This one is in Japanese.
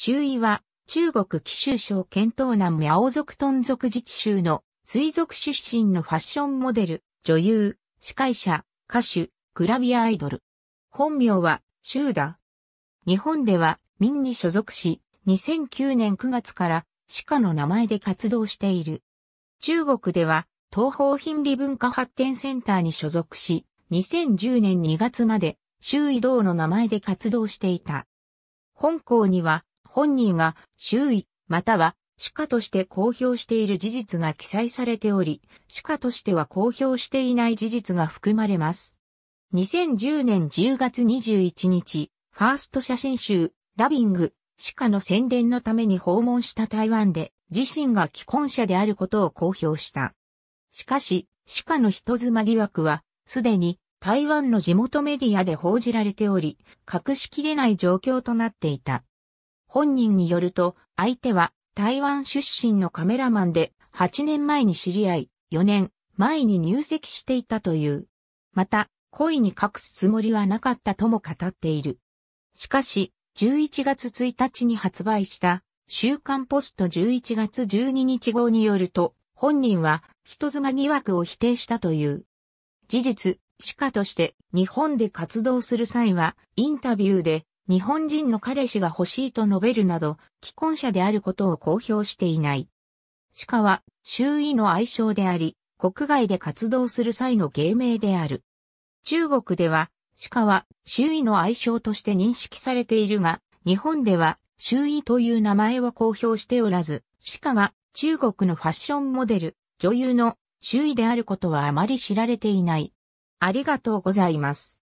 周囲は、中国貴州省県東南苗族トン族自治州の水族出身のファッションモデル、女優、司会者、歌手、グラビアアイドル。本名は、シューダ。日本では、民に所属し、2009年9月から、鹿の名前で活動している。中国では、東方品理文化発展センターに所属し、2010年2月まで、周囲道の名前で活動していた。本校には、本人が周囲、または歯科として公表している事実が記載されており、歯科としては公表していない事実が含まれます。2010年10月21日、ファースト写真集、ラビング、歯科の宣伝のために訪問した台湾で、自身が既婚者であることを公表した。しかし、歯科の人妻疑惑は、すでに台湾の地元メディアで報じられており、隠しきれない状況となっていた。本人によると、相手は台湾出身のカメラマンで、8年前に知り合い、4年前に入籍していたという。また、恋に隠すつもりはなかったとも語っている。しかし、11月1日に発売した週刊ポスト11月12日号によると、本人は人妻疑惑を否定したという。事実、歯科として日本で活動する際は、インタビューで日本人の彼氏が欲しいと述べるなど、既婚者であることを公表していない。鹿は周囲の愛称であり、国外で活動する際の芸名である。中国では、鹿は周囲の愛称として認識されているが、日本では周囲という名前は公表しておらず、鹿が中国のファッションモデル、女優の周囲であることはあまり知られていない。ありがとうございます。